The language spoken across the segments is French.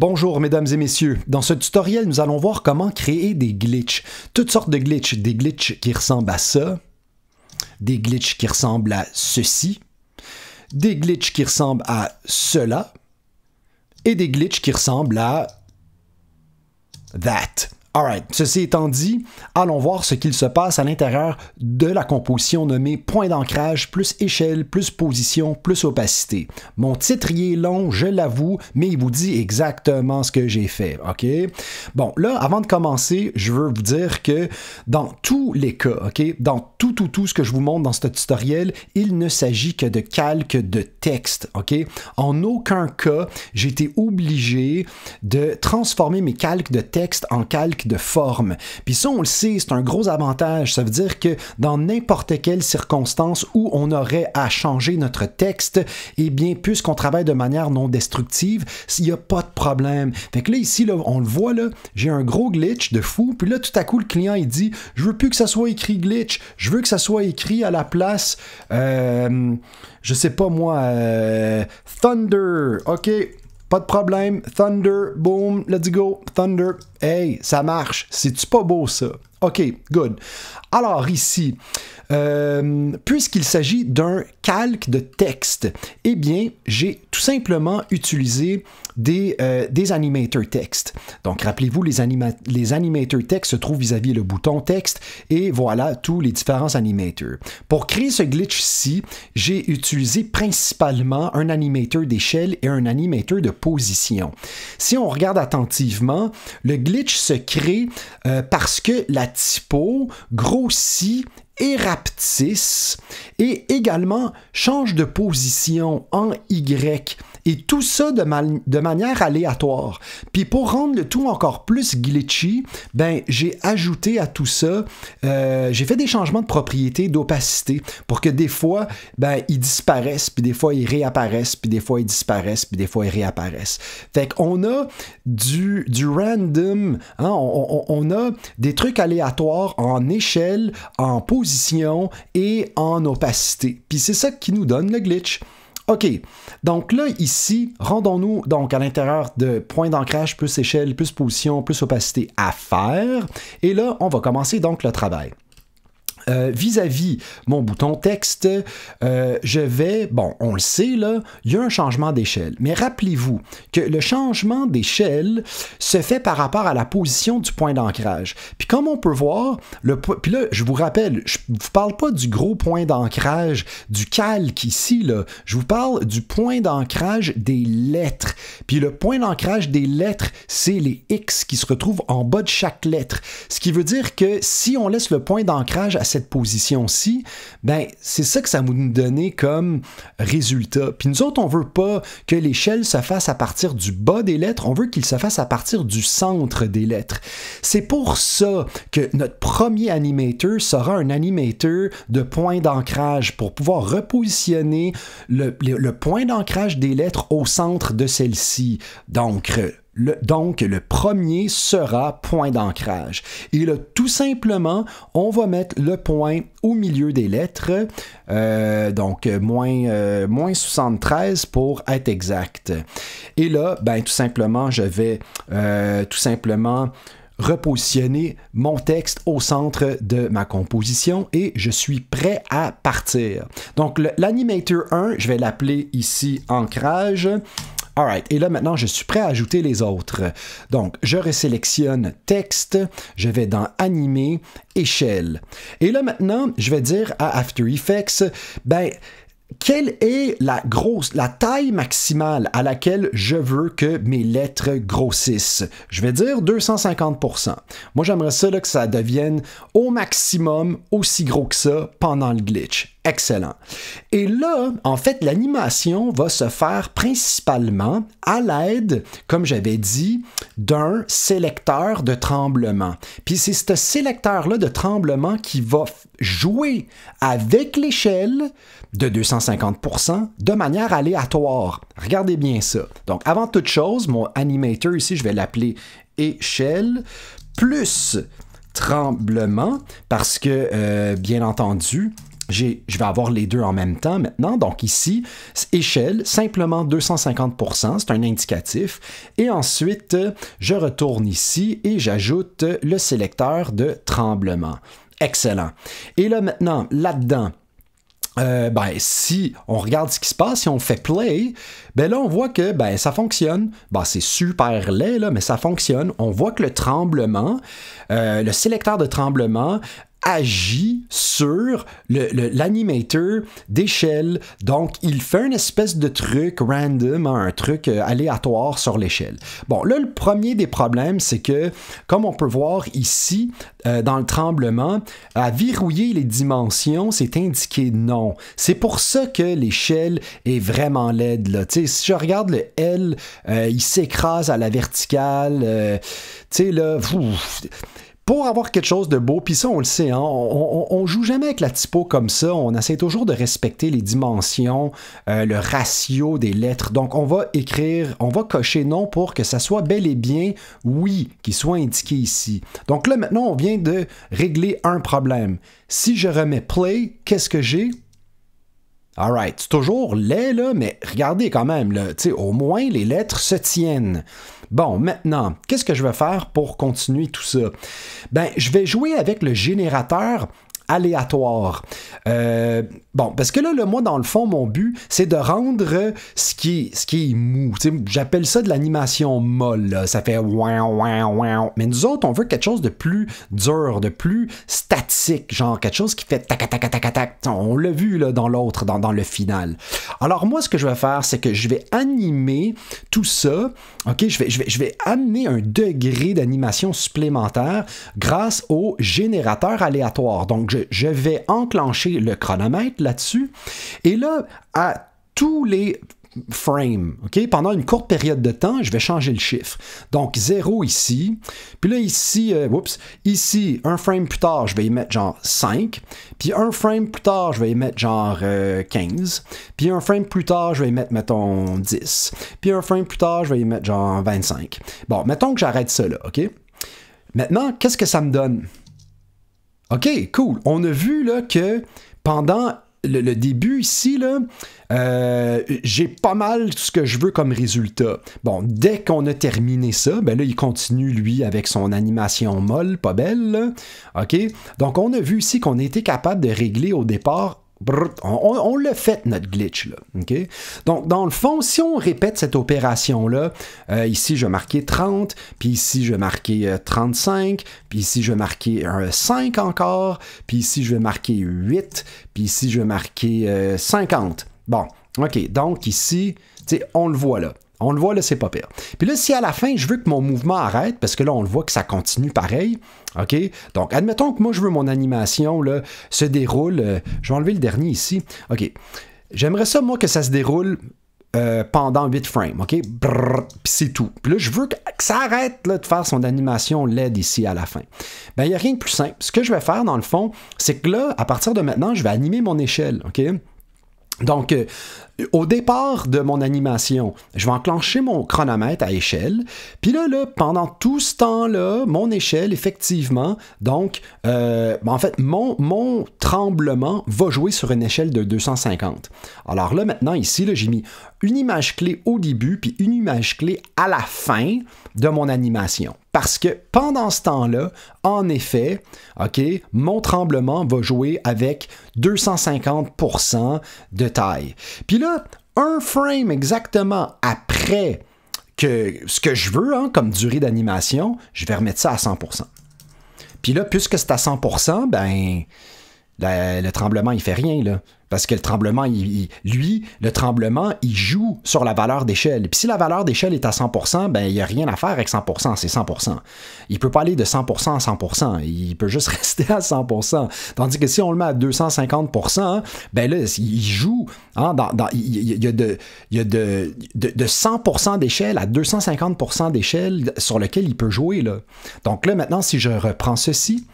Bonjour mesdames et messieurs, dans ce tutoriel nous allons voir comment créer des glitches, toutes sortes de glitches, des glitches qui ressemblent à ça, des glitches qui ressemblent à ceci, des glitches qui ressemblent à cela, et des glitches qui ressemblent à that. Alright, ceci étant dit, allons voir ce qu'il se passe à l'intérieur de la composition nommée point d'ancrage plus échelle plus position plus opacité. Mon titre y est long, je l'avoue, mais il vous dit exactement ce que j'ai fait, ok? Bon, là, avant de commencer, je veux vous dire que dans tous les cas, ok, dans tout, tout, tout ce que je vous montre dans ce tutoriel, il ne s'agit que de calques de texte, ok? En aucun cas, j'ai été obligé de transformer mes calques de texte en calques de forme. Puis ça, on le sait, c'est un gros avantage. Ça veut dire que dans n'importe quelle circonstance où on aurait à changer notre texte, et eh bien, puisqu'on travaille de manière non destructive, il n'y a pas de problème. Fait que là, ici, on le voit, là, j'ai un gros glitch de fou. Puis là, tout à coup, le client, il dit, je veux plus que ça soit écrit glitch, je veux que ça soit écrit à la place, euh, je sais pas moi, euh, Thunder. OK, pas de problème. Thunder, boom, let's go. Thunder, hey, ça marche. C'est-tu pas beau ça? OK, good. Alors ici, euh, puisqu'il s'agit d'un calque de texte, eh bien, j'ai tout simplement utilisé des, euh, animateurs des texte. Donc, rappelez-vous, les, anima les texte se trouvent vis-à-vis le bouton texte et voilà tous les différents animators. Pour créer ce glitch-ci, j'ai utilisé principalement un animator d'échelle et un animateur de position. Si on regarde attentivement, le glitch se crée euh, parce que la typo grossit et et également change de position en Y et tout ça de, manière aléatoire. Puis pour rendre le tout encore plus glitchy, ben j'ai ajouté à tout ça, euh, j'ai fait des changements de propriété, d'opacité, pour que des fois, ben ils disparaissent, puis des fois ils réapparaissent, puis des fois ils disparaissent, puis des fois ils réapparaissent. Fait qu'on a du, du random, hein, on a des trucs aléatoires en échelle, en position et en opacité. Puis c'est ça qui nous donne le glitch. OK. Donc là, ici, rendons-nous donc à l'intérieur de point d'ancrage, plus échelle, plus position, plus opacité à faire. Et là, on va commencer donc le travail. Euh, vis-à-vis mon bouton texte, euh, je vais, bon, on le sait là, il y a un changement d'échelle. Mais rappelez-vous que le changement d'échelle se fait par rapport à la position du point d'ancrage. Puis comme on peut voir, le, puis là, je vous rappelle, je ne vous parle pas du gros point d'ancrage, du calque ici, là. Je vous parle du point d'ancrage des lettres. Puis le point d'ancrage des lettres, c'est les X qui se retrouvent en bas de chaque lettre. Ce qui veut dire que si on laisse le point d'ancrage à cette position-ci, ben c'est ça que ça va nous donner comme résultat. Puis nous autres, on veut pas que l'échelle se fasse à partir du bas des lettres, on veut qu'il se fasse à partir du centre des lettres. C'est pour ça que notre premier animateur sera un animateur de point d'ancrage pour pouvoir repositionner le, point d'ancrage des lettres au centre de celle-ci. Donc, euh, donc, le premier sera point d'ancrage. Et là, tout simplement, on va mettre le point au milieu des lettres, euh, donc euh, moins, 73 euh, pour être exact. Et là, ben, tout simplement, je vais tout simplement repositionner mon texte au centre de ma composition et je suis prêt à partir. Donc l'animator 1, je vais l'appeler ici ancrage Alright, et là maintenant, je suis prêt à ajouter les autres. Donc, je resélectionne texte, je vais dans animer, échelle. Et là maintenant, je vais dire à After Effects, ben, quelle est la grosse, la taille maximale à laquelle je veux que mes lettres grossissent? Je vais dire 250 Moi, j'aimerais ça que ça devienne au maximum aussi gros que ça pendant le glitch excellent. Et là, en fait, l'animation va se faire principalement à l'aide, comme j'avais dit, d'un sélecteur de tremblement. Puis c'est ce sélecteur-là de tremblement qui va jouer avec l'échelle de 250% de manière aléatoire. Regardez bien ça. Donc avant toute chose, mon animator ici, je vais l'appeler échelle plus tremblement parce que, euh, bien entendu, je vais avoir les deux en même temps maintenant. Donc ici, échelle, simplement 250%, c'est un indicatif. Et ensuite, je retourne ici et j'ajoute le sélecteur de tremblement. Excellent. Et là maintenant, là-dedans, euh, ben, si on regarde ce qui se passe, si on fait play, ben là, on voit que ben, ça fonctionne. Ben, c'est super laid, là, mais ça fonctionne. On voit que le tremblement, euh, le sélecteur de tremblement agit sur l'animateur d'échelle. Donc, il fait une espèce de truc random, hein, un truc euh, aléatoire sur l'échelle. Bon, là, le premier des problèmes, c'est que, comme on peut voir ici, euh, dans le tremblement, à verrouiller les dimensions, c'est indiqué non. C'est pour ça que l'échelle est vraiment laide. Là. si je regarde le L, euh, il s'écrase à la verticale. tu sais, là pour avoir quelque chose de beau, puis ça on le sait, hein, on, ne joue jamais avec la typo comme ça, on essaie toujours de respecter les dimensions, euh, le ratio des lettres. Donc on va écrire, on va cocher non pour que ça soit bel et bien oui qui soit indiqué ici. Donc là maintenant on vient de régler un problème. Si je remets play, qu'est-ce que j'ai Alright, c'est toujours laid, mais regardez quand même, sais, au moins les lettres se tiennent. Bon, maintenant, qu'est-ce que je vais faire pour continuer tout ça? Ben, je vais jouer avec le générateur aléatoire. Euh, bon, parce que là, le, moi, dans le fond, mon but, c'est de rendre ce qui, ce qui est mou. J'appelle ça de l'animation molle. Ça fait ouin, Mais nous autres, on veut quelque chose de plus dur, de plus statique, genre quelque chose qui fait tac, tac, tac, tac, tac. On l'a vu là, dans l'autre, dans, le final. Alors, moi, ce que je vais faire, c'est que je vais animer tout ça. OK, je vais, je vais, je vais amener un degré d'animation supplémentaire grâce au générateur aléatoire. Donc, je je vais enclencher le chronomètre là-dessus. Et là, à tous les frames, Pendant une courte période de temps, je vais changer le chiffre. Donc 0 ici, puis là ici, euh, ici, un frame plus tard, je vais y mettre genre 5, puis un frame plus tard, je vais y mettre genre 15, euh, puis un frame plus tard, je vais y mettre, mettons, 10, puis un frame plus tard, je vais y mettre genre 25. Bon, mettons que j'arrête ça là, OK? Maintenant, qu'est-ce que ça me donne? OK, cool. On a vu là, que pendant le, début ici, euh, j'ai pas mal ce que je veux comme résultat. Bon, dès qu'on a terminé ça, ben là, il continue, lui, avec son animation molle, pas belle. OK? Donc, on a vu ici qu'on était capable de régler au départ on, l'a fait notre glitch là. Donc dans le fond, si on répète cette opération là, euh, ici je vais marquer 30, puis ici je vais marquer 35, euh, puis ici je vais marquer un euh, 5 encore, puis ici je vais marquer 8, puis ici je vais marquer 50. Bon, ok, donc ici, on le voit là. On le voit, là, c'est pas pire. Puis là, si à la fin, je veux que mon mouvement arrête, parce que là, on le voit que ça continue pareil, OK? Donc, admettons que moi, je veux mon animation là, se déroule. Euh, je vais enlever le dernier ici. OK. J'aimerais ça, moi, que ça se déroule euh, pendant 8 frames, OK? puis c'est tout. Puis là, je veux que ça arrête là, de faire son animation LED ici à la fin. Ben, il n'y a rien de plus simple. Ce que je vais faire, dans le fond, c'est que là, à partir de maintenant, je vais animer mon échelle, OK? Donc, euh, au départ de mon animation, je vais enclencher mon chronomètre à échelle. Puis là, pendant tout ce temps-là, mon échelle, effectivement, donc, euh, ben, en fait, mon, mon tremblement va jouer sur une échelle de 250. Alors là, maintenant, ici, j'ai mis une image clé au début, puis une image clé à la fin de mon animation. Parce que pendant ce temps-là, en effet, OK, mon tremblement va jouer avec 250% de taille. Puis là, un frame exactement après que ce que je veux hein, comme durée d'animation, je vais remettre ça à 100%. Puis là, puisque c'est à 100%, ben le tremblement, il fait rien, là. Parce que le tremblement, lui, le tremblement, il joue sur la valeur d'échelle. Puis si la valeur d'échelle est à 100%, ben, il n'y a rien à faire avec 100%, c'est 100%. Il ne peut pas aller de 100% à 100%, il peut juste rester à 100%. Tandis que si on le met à 250%, ben là, il joue, il, y a de, de, 100% d'échelle à 250% d'échelle sur lequel il peut jouer, là. Donc là, maintenant, si je reprends ceci,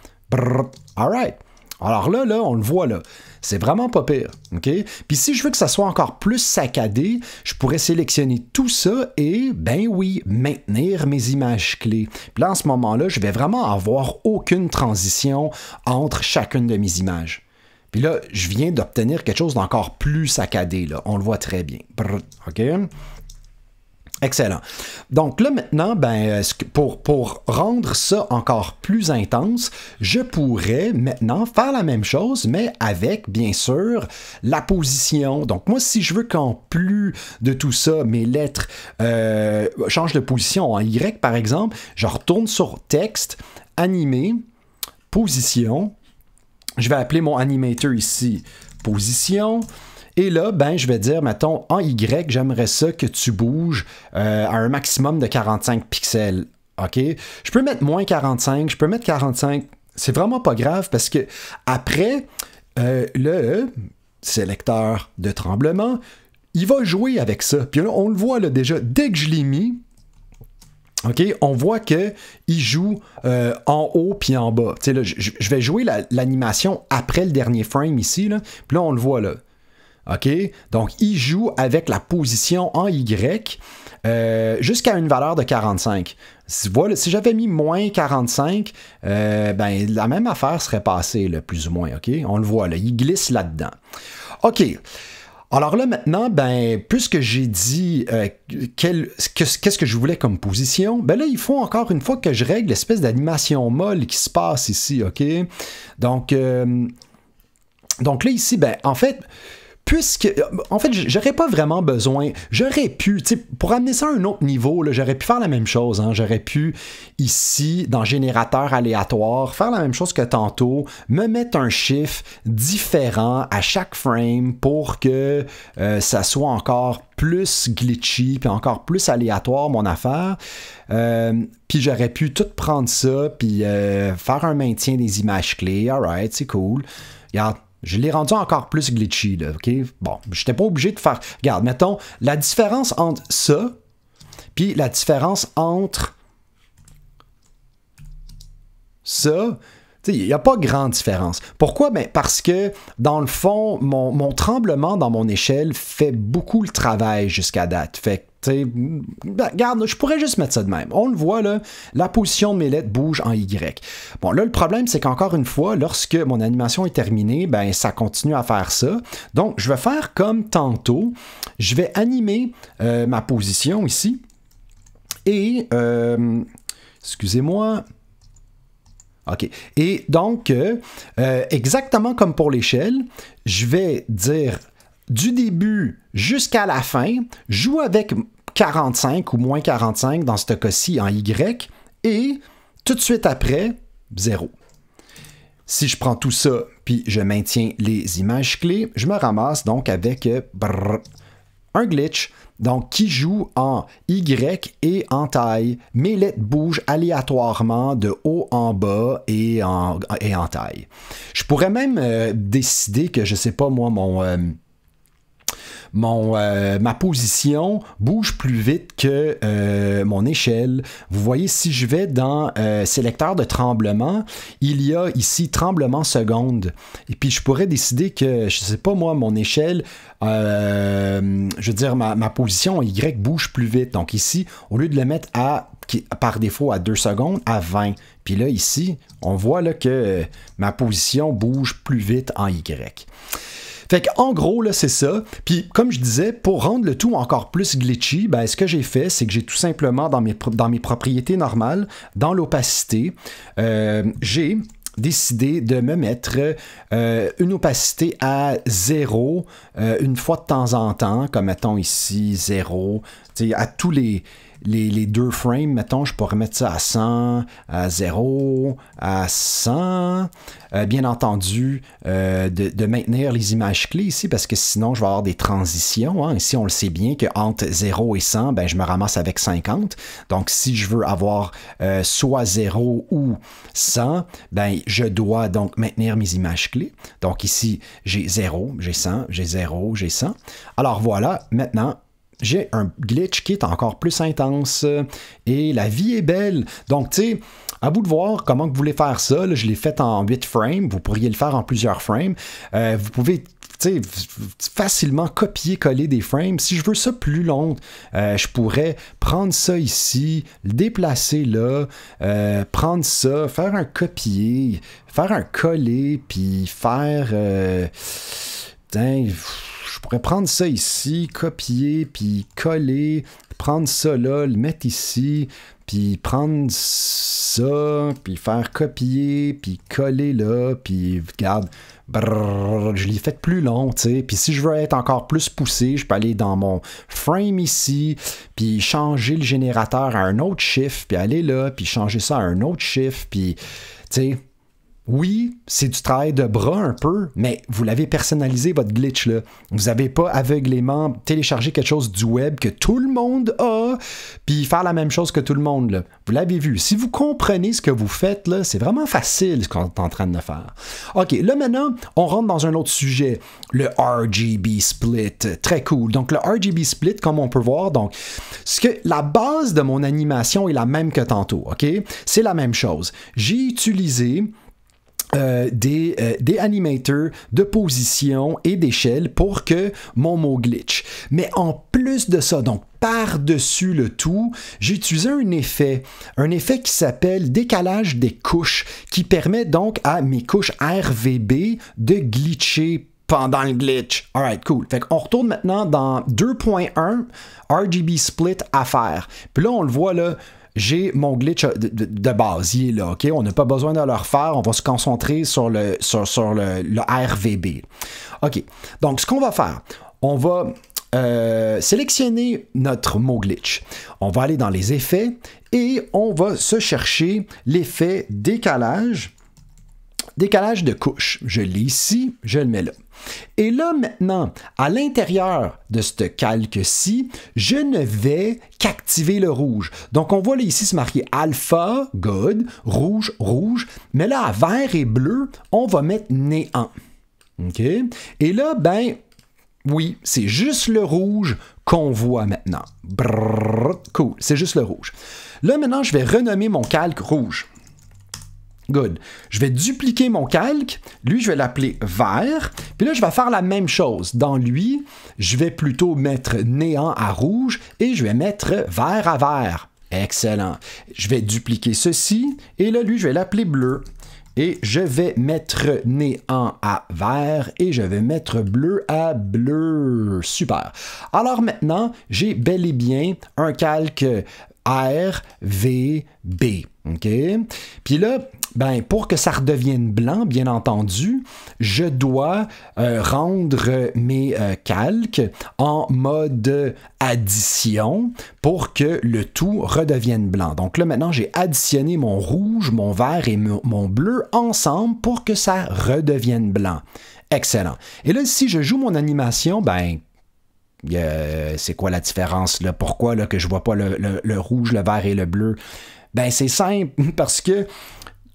all right. Alors là, là, on le voit là. C'est vraiment pas pire. OK? Puis si je veux que ça soit encore plus saccadé, je pourrais sélectionner tout ça et, ben oui, maintenir mes images clés. Puis là, en ce moment-là, je vais vraiment avoir aucune transition entre chacune de mes images. Puis là, je viens d'obtenir quelque chose d'encore plus saccadé. Là. On le voit très bien. OK? Excellent. Donc là maintenant, ben, pour, rendre ça encore plus intense, je pourrais maintenant faire la même chose, mais avec bien sûr la position. Donc moi, si je veux qu'en plus de tout ça, mes lettres euh, changent de position en Y par exemple, je retourne sur texte, animé, position. Je vais appeler mon animator ici, position. Et là, ben, je vais dire, mettons, en Y, j'aimerais ça que tu bouges euh, à un maximum de 45 pixels. OK? Je peux mettre moins 45, je peux mettre 45. C'est vraiment pas grave parce que après, euh, le sélecteur de tremblement, il va jouer avec ça. Puis là, on le voit là, déjà, dès que je l'ai mis, OK, on voit que il joue euh, en haut puis en bas. Là, je vais jouer l'animation après le dernier frame ici. Là. Puis là, on le voit là. OK? Donc, il joue avec la position en Y euh, jusqu'à une valeur de 45. si j'avais mis moins 45, euh, ben, la même affaire serait passée, plus ou moins. OK? On le voit, là, il glisse là-dedans. OK. Alors là maintenant, ben, puisque j'ai dit euh, qu'est-ce que je voulais comme position, ben là il faut encore une fois que je règle l'espèce d'animation molle qui se passe ici, ok Donc, donc là ici, ben en fait, puisque en fait j'aurais pas vraiment besoin j'aurais pu pour amener ça à un autre niveau j'aurais pu faire la même chose hein. j'aurais pu ici dans générateur aléatoire faire la même chose que tantôt me mettre un chiffre différent à chaque frame pour que euh, ça soit encore plus glitchy puis encore plus aléatoire mon affaire euh, puis j'aurais pu tout prendre ça puis euh, faire un maintien des images clés alright c'est cool je l'ai rendu encore plus glitchy, là, OK? Bon, j'étais pas obligé de faire... Regarde, mettons, la différence entre ça, puis la différence entre ça, il n'y a pas grande différence. Pourquoi? Ben parce que, dans le fond, mon, tremblement dans mon échelle fait beaucoup le travail jusqu'à date. Fait ben, regarde, je pourrais juste mettre ça de même. On le voit, là, la position de mes lettres bouge en Y. Bon, là, le problème, c'est qu'encore une fois, lorsque mon animation est terminée, ben, ça continue à faire ça. Donc, je vais faire comme tantôt. Je vais animer euh, ma position ici. Et, euh, excusez-moi, OK. Et donc, euh, exactement comme pour l'échelle, je vais dire du début jusqu'à la fin, joue avec 45 ou moins 45 dans ce cas-ci en Y, et tout de suite après, 0. Si je prends tout ça, puis je maintiens les images clés, je me ramasse donc avec euh, un glitch, donc qui joue en Y et en taille. Mes lettres bougent aléatoirement de haut en bas et en, et en taille. Je pourrais même euh, décider que, je sais pas moi, mon... Euh, mon, euh, ma position bouge plus vite que euh, mon échelle. Vous voyez, si je vais dans euh, sélecteur de tremblement, il y a ici tremblement seconde. Et puis je pourrais décider que, je ne sais pas moi, mon échelle, je veux dire, ma, ma position Y bouge plus vite. Donc ici, au lieu de le mettre à par défaut à 2 secondes à 20. Puis là, ici, on voit que ma position bouge plus vite en Y. Fait en gros, là, c'est ça. Puis comme je disais, pour rendre le tout encore plus glitchy, ben, ce que j'ai fait, c'est que j'ai tout simplement, dans mes, dans mes propriétés normales, dans l'opacité, euh, j'ai décidé de me mettre euh, une opacité à zéro euh, une fois de temps en temps, comme mettons ici zéro, à tous les les, deux frames, mettons, je pourrais mettre ça à 100, à 0, à 100. Euh, bien entendu, euh, de, maintenir les images clés ici, parce que sinon, je vais avoir des transitions. Hein. Ici, on le sait bien qu'entre 0 et 100, ben, je me ramasse avec 50. Donc, si je veux avoir euh, soit 0 ou 100, ben, je dois donc maintenir mes images clés. Donc, ici, j'ai 0, j'ai 100, j'ai 0, j'ai 100. Alors, voilà, maintenant, j'ai un glitch qui est encore plus intense euh, et la vie est belle. Donc, tu sais, à vous de voir comment vous voulez faire ça. je l'ai fait en 8 frames. Vous pourriez le faire en plusieurs frames. Euh, vous pouvez facilement copier-coller des frames. Si je veux ça plus long, euh, je pourrais prendre ça ici, le déplacer là, prendre ça, faire un copier, faire un coller, puis faire... Putain pourrais prendre ça ici, copier, puis coller, prendre ça là, le mettre ici, puis prendre ça, puis faire copier, puis coller là, puis regarde, je l'ai fait plus long, tu sais. Puis si je veux être encore plus poussé, je peux aller dans mon frame ici, puis changer le générateur à un autre chiffre, puis aller là, puis changer ça à un autre chiffre, puis tu sais oui, c'est du travail de bras un peu, mais vous l'avez personnalisé, votre glitch. Là. Vous n'avez pas aveuglément téléchargé quelque chose du web que tout le monde a, puis faire la même chose que tout le monde. Là. Vous l'avez vu. Si vous comprenez ce que vous faites, là, c'est vraiment facile ce qu'on est en train de faire. OK, là maintenant, on rentre dans un autre sujet, le RGB split. Très cool. Donc le RGB split, comme on peut voir, donc, ce que la base de mon animation est la même que tantôt, OK? C'est la même chose. J'ai utilisé euh, euh, des, animateurs de position et d'échelle pour que mon mot glitch. Mais en plus de ça, donc par-dessus le tout, j'ai utilisé un effet, un effet qui s'appelle décalage des couches, qui permet donc à mes couches RVB de glitcher pendant le glitch. Alright, cool. Fait qu'on retourne maintenant dans 2.1 RGB split à faire. Puis là, on le voit là, j'ai mon glitch euh, de, base, il est là, ok? On n'a pas besoin de le refaire, on va se concentrer sur le, sur, le, RVB. Ok, donc ce qu'on va faire, on va euh, sélectionner notre mot glitch. On va aller dans les effets et on va se chercher l'effet décalage, décalage de couche. Je l'ai ici, je le mets là. Et là maintenant, à l'intérieur de ce calque-ci, je ne vais qu'activer le rouge. Donc on voit là ici se marquer alpha, good, rouge, rouge, mais là à vert et bleu, on va mettre néant. OK? Et là, ben, oui, c'est juste le rouge qu'on voit maintenant. cool, c'est juste le rouge. Là, maintenant, je vais renommer mon calque rouge. Good. Je vais dupliquer mon calque. Lui, je vais l'appeler vert. Puis là, je vais faire la même chose. Dans lui, je vais plutôt mettre néant à rouge et je vais mettre vert à vert. Excellent. Je vais dupliquer ceci et là, lui, je vais l'appeler bleu. Et je vais mettre néant à vert et je vais mettre bleu à bleu. Super. Alors maintenant, j'ai bel et bien un calque R, V, B. OK? Puis là, ben, pour que ça redevienne blanc, bien entendu, je dois euh, rendre mes euh, calques en mode addition pour que le tout redevienne blanc. Donc là, maintenant, j'ai additionné mon rouge, mon vert et mon bleu ensemble pour que ça redevienne blanc. Excellent. Et là, si je joue mon animation, ben, euh, c'est quoi la différence? Là? Pourquoi là, que je vois pas le, le rouge, le vert et le bleu? Ben, c'est simple parce que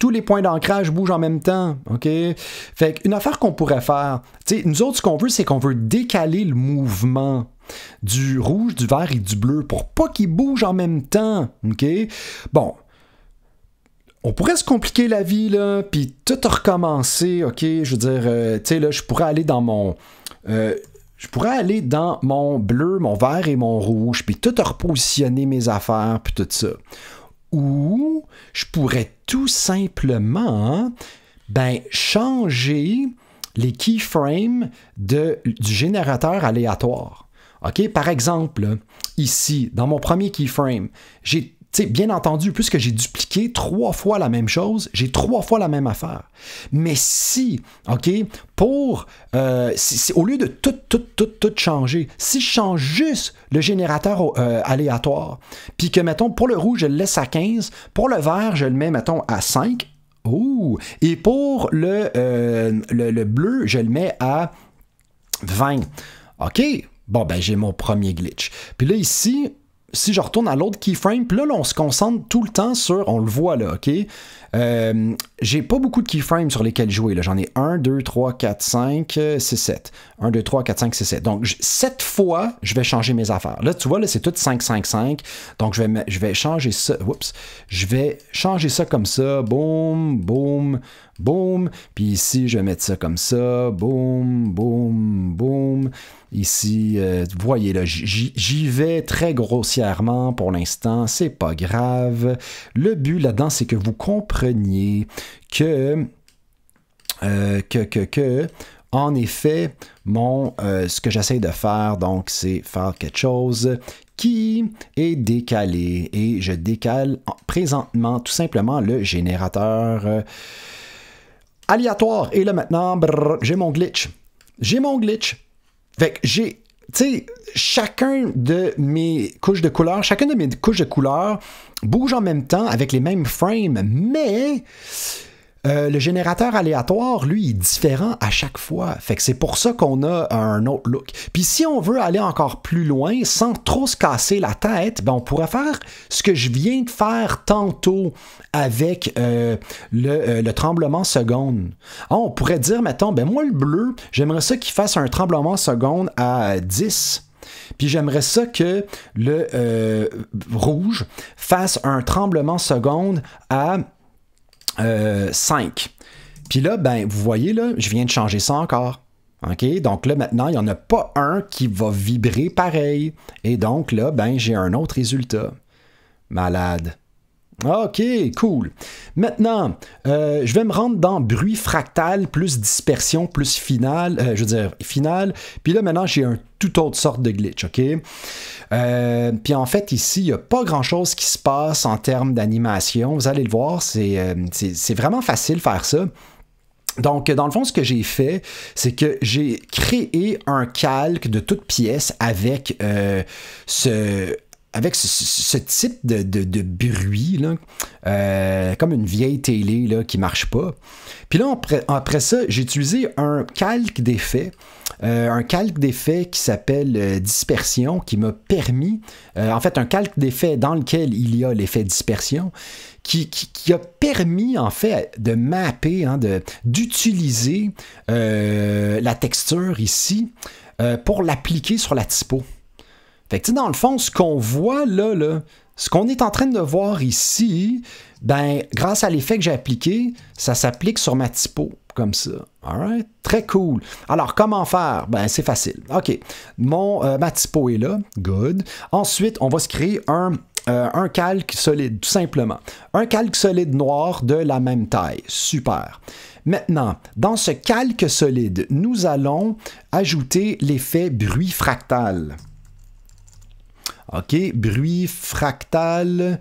tous les points d'ancrage bougent en même temps. OK? Fait une affaire qu'on pourrait faire, tu nous autres, ce qu'on veut, c'est qu'on veut décaler le mouvement du rouge, du vert et du bleu pour pas qu'ils bougent en même temps. OK? Bon. On pourrait se compliquer la vie, là, puis tout recommencer, OK? Je veux dire, euh, tu sais, là, je pourrais aller dans mon. Euh, je pourrais aller dans mon bleu, mon vert et mon rouge, puis tout repositionner mes affaires, puis tout ça. Ou je pourrais tout simplement ben, changer les keyframes du générateur aléatoire. OK? Par exemple, ici, dans mon premier keyframe, j'ai bien entendu, puisque j'ai dupliqué trois fois la même chose, j'ai trois fois la même affaire. Mais si, OK, pour, euh, au lieu de tout, tout, tout, tout changer, si je change juste le générateur euh, aléatoire, puis que, mettons, pour le rouge, je le laisse à 15, pour le vert, je le mets, mettons, à 5, ouh, et pour euh, le, le bleu, je le mets à 20. OK, bon, ben j'ai mon premier glitch. Puis là, ici, si je retourne à l'autre keyframe, puis là, on se concentre tout le temps sur, on le voit là, ok? Euh, j'ai pas beaucoup de keyframes sur lesquels jouer. J'en ai 1, 2, 3, 4, 5, 6, 7. 1, 2, 3, 4, 5, 6, 7. Donc, cette fois, je vais changer mes affaires. Là, tu vois, là, c'est tout 5, 5, 5. Donc, je vais, je vais changer ça. Oups. Je vais changer ça comme ça. Boum, boum, boum. Puis ici, je vais mettre ça comme ça. Boum, boum, boum. Ici, euh, voyez là, j'y vais très grossièrement pour l'instant, c'est pas grave. Le but là-dedans, c'est que vous compreniez que, euh, que, en effet, mon, euh, ce que j'essaie de faire, donc, c'est faire quelque chose qui est décalé et je décale présentement tout simplement le générateur aléatoire. Et là maintenant, j'ai mon glitch. J'ai mon glitch que j'ai tu sais, chacun de mes couches de couleurs, chacune de mes couches de couleurs bouge en même temps avec les mêmes frames, mais euh, le générateur aléatoire, lui, est différent à chaque fois. Fait que c'est pour ça qu'on a un autre look. Puis si on veut aller encore plus loin, sans trop se casser la tête, ben on pourrait faire ce que je viens de faire tantôt avec euh, le, euh, le, tremblement seconde. Ah, on pourrait dire, mettons, ben moi le bleu, j'aimerais ça qu'il fasse un tremblement seconde à 10. Puis j'aimerais ça que le rouge fasse un tremblement seconde à 5. Euh, Puis là, ben, vous voyez, là, je viens de changer ça encore. OK? Donc là, maintenant, il n'y en a pas un qui va vibrer pareil. Et donc là, ben, j'ai un autre résultat. Malade. Ah, OK, cool. Maintenant, euh, je vais me rendre dans bruit fractal, plus dispersion, plus final. Euh, je veux dire final. Puis là, maintenant, j'ai un tout autre sorte de glitch, OK? Euh, puis en fait, ici, il n'y a pas grand-chose qui se passe en termes d'animation. Vous allez le voir, c'est vraiment facile de faire ça. Donc, dans le fond, ce que j'ai fait, c'est que j'ai créé un calque de toute pièce avec ce avec ce, type de, bruit, euh, comme une vieille télé là, qui marche pas. Puis là, après, ça, j'ai utilisé un calque d'effet, euh, un calque d'effet qui s'appelle euh, dispersion, qui m'a permis, en fait, un calque d'effet dans lequel il y a l'effet dispersion, qui, a permis en fait de mapper, hein, d'utiliser la texture ici pour l'appliquer sur la typo. Fait que, dans le fond, ce qu'on voit là, là, ce qu'on est en train de voir ici, ben, grâce à l'effet que j'ai appliqué, ça s'applique sur ma typo, comme ça. Alright? Très cool. Alors, comment faire? Ben, c'est facile. OK. Mon, euh, ma typo est là. Good. Ensuite, on va se créer un, euh, un calque solide, tout simplement. Un calque solide noir de la même taille. Super. Maintenant, dans ce calque solide, nous allons ajouter l'effet bruit fractal. OK, bruit fractal,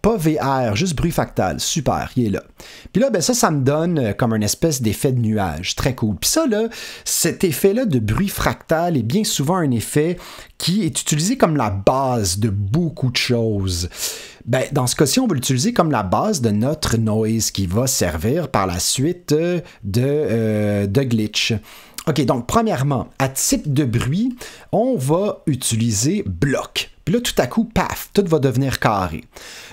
pas VR, juste bruit fractal. Super, il est là. Puis là, ben ça, ça me donne euh, comme une espèce d'effet de nuage. Très cool. Puis ça, là, cet effet-là de bruit fractal est bien souvent un effet qui est utilisé comme la base de beaucoup de choses. Ben, dans ce cas-ci, on va l'utiliser comme la base de notre noise qui va servir par la suite euh, de, euh, de glitch. OK, donc premièrement, à type de bruit, on va utiliser bloc là, tout à coup, paf, tout va devenir carré.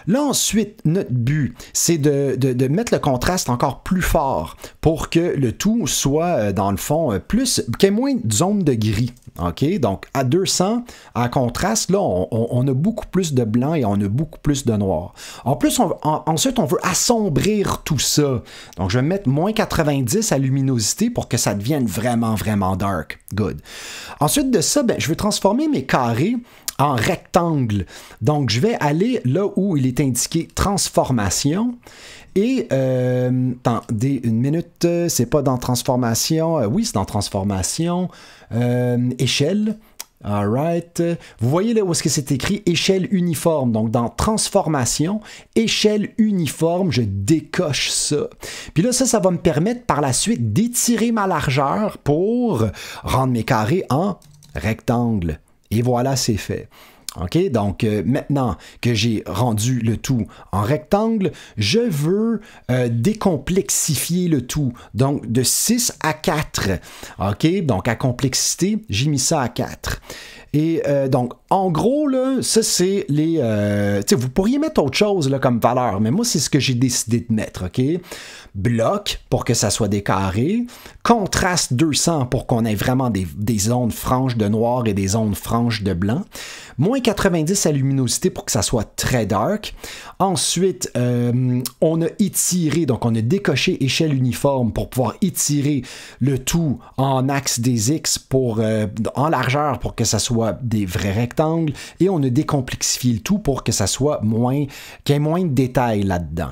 Là, ensuite, notre but, c'est de, mettre le contraste encore plus fort pour que le tout soit, euh, dans le fond, euh, plus, qu'il y ait moins de zone de gris. OK? Donc, à 200, à contraste, là, on, a beaucoup plus de blanc et on a beaucoup plus de noir. En plus, ensuite, on veut assombrir tout ça. Donc, je vais mettre moins 90 à luminosité pour que ça devienne vraiment, vraiment dark. Good. Ensuite de ça, ben, je vais transformer mes carrés en rectangle. Donc, je vais aller là où il est indiqué transformation. Et, euh, attendez une minute, c'est pas dans transformation. Euh, oui, c'est dans transformation. Euh, échelle. All right. Vous voyez là où est-ce que c'est écrit échelle uniforme. Donc dans transformation, échelle uniforme, je décoche ça. Puis là, ça, ça va me permettre par la suite d'étirer ma largeur pour rendre mes carrés en rectangle. Et voilà, c'est fait. OK? Donc, euh, maintenant que j'ai rendu le tout en rectangle, je veux euh, décomplexifier le tout. Donc, de 6 à 4. OK? Donc, à complexité, j'ai mis ça à 4. Et euh, donc, en gros, là, ça, c'est les. vous pourriez mettre autre chose là, comme valeur, mais moi, c'est ce que j'ai décidé de mettre, OK? Bloc pour que ça soit des carrés. Contraste 200 pour qu'on ait vraiment des, des, zones franches de noir et des zones franches de blanc. Moins 90 à luminosité pour que ça soit très dark. Ensuite, euh, on a étiré, donc on a décoché échelle uniforme pour pouvoir étirer le tout en axe des X pour, euh, en largeur pour que ça soit des vrais rectangles. Et on a décomplexifié le tout pour que ça soit moins, qu'il y ait moins de détails là-dedans.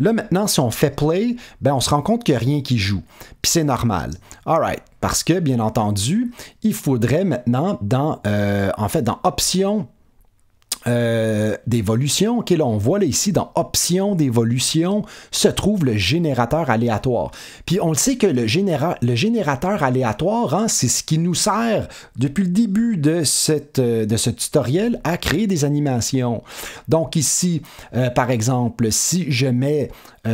Là maintenant, si on fait play, ben, on se rend compte qu'il n'y a rien qui joue. Puis c'est normal. Alright. Parce que, bien entendu, il faudrait maintenant, dans, euh, en fait, dans Options, euh, d'évolution, que l'on voit là, ici dans Options d'évolution se trouve le générateur aléatoire. Puis on le sait que le, le générateur aléatoire, hein, c'est ce qui nous sert depuis le début de, cette, euh, de ce tutoriel à créer des animations. Donc ici, euh, par exemple, si je mets,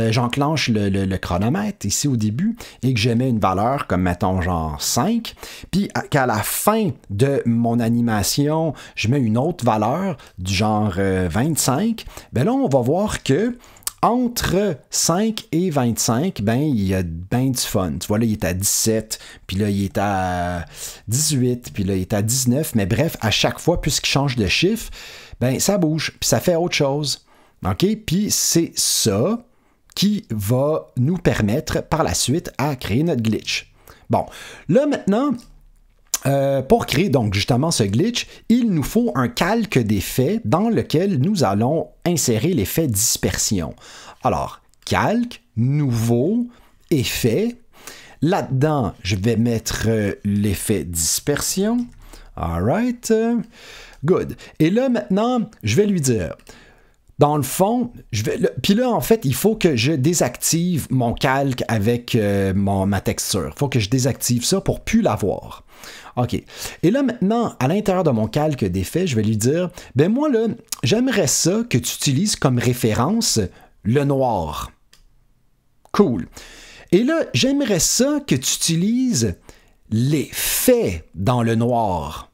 j'enclenche le, le, chronomètre ici au début et que je mets une valeur comme mettons genre 5, puis qu'à la fin de mon animation, je mets une autre valeur, du genre 25, euh, ben là, on va voir que entre 5 et 25, ben, il y a bien du fun. Tu vois, là, il est à 17, puis là, il est à 18, puis là, il est à 19. Mais bref, à chaque fois, puisqu'il change de chiffre, ben, ça bouge, puis ça fait autre chose. OK? Puis c'est ça qui va nous permettre par la suite à créer notre glitch. Bon, là maintenant, euh, pour créer donc justement ce glitch, il nous faut un calque d'effet dans lequel nous allons insérer l'effet dispersion. Alors, calque, nouveau, effet. Là-dedans, je vais mettre euh, l'effet dispersion. Alright. Good. Et là maintenant, je vais lui dire, dans le fond, je Puis là, en fait, il faut que je désactive mon calque avec euh, ma texture. Il faut que je désactive ça pour plus l'avoir. OK. Et là, maintenant, à l'intérieur de mon calque d'effets, je vais lui dire, ben moi, là, j'aimerais ça que tu utilises comme référence le noir. Cool. Et là, j'aimerais ça que tu utilises les faits dans le noir.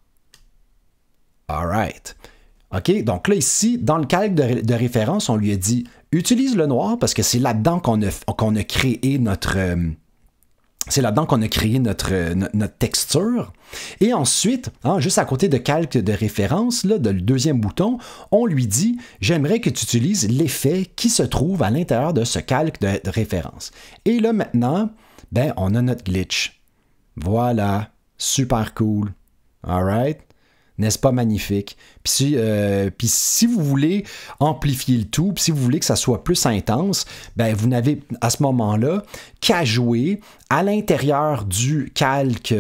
All right. OK, donc là, ici, dans le calque de, référence, on lui a dit utilise le noir parce que c'est là-dedans qu'on a, créé notre, euh, c'est là-dedans qu'on a créé notre, euh, notre, texture. Et ensuite, hein, juste à côté de calque de référence, là, de le deuxième bouton, on lui dit J'aimerais que tu utilises l'effet qui se trouve à l'intérieur de ce calque de, référence. Et là, maintenant, ben, on a notre glitch. Voilà, super cool. Alright? N'est-ce pas magnifique? Euh, puis si, vous voulez amplifier le tout, puis si vous voulez que ça soit plus intense, ben vous n'avez à ce moment-là qu'à jouer à l'intérieur du calque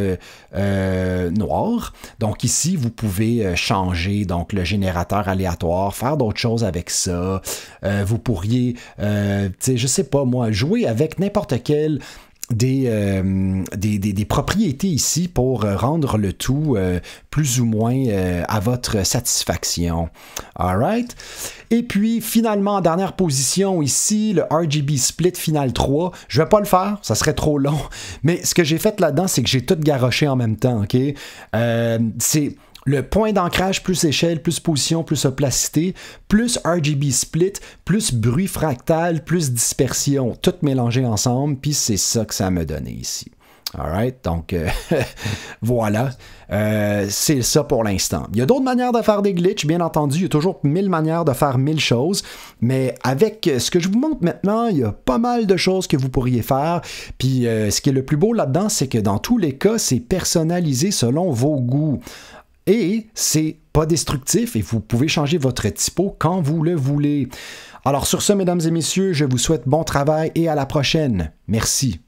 euh, noir. Donc ici, vous pouvez euh, changer donc, le générateur aléatoire, faire d'autres choses avec ça. vous pourriez, je sais pas moi, jouer avec n'importe quel euh, des, des, propriétés ici pour euh, rendre le tout euh, plus ou moins à votre satisfaction. Alright. Et puis finalement, dernière position ici, le RGB Split Final 3. Je vais pas le faire, ça serait trop long. Mais ce que j'ai fait là-dedans, c'est que j'ai tout garoché en même temps. ok c'est le point d'ancrage plus échelle, plus position, plus opacité, plus RGB split, plus bruit fractal, plus dispersion, tout mélangé ensemble, puis c'est ça que ça me donné ici. Alright, donc euh, voilà, euh, c'est ça pour l'instant. Il y a d'autres manières de faire des glitches, bien entendu, il y a toujours mille manières de faire mille choses, mais avec ce que je vous montre maintenant, il y a pas mal de choses que vous pourriez faire. Puis euh, ce qui est le plus beau là-dedans, c'est que dans tous les cas, c'est personnalisé selon vos goûts et c'est pas destructif et vous pouvez changer votre typo quand vous le voulez. Alors sur ce, mesdames et messieurs, je vous souhaite bon travail et à la prochaine. Merci.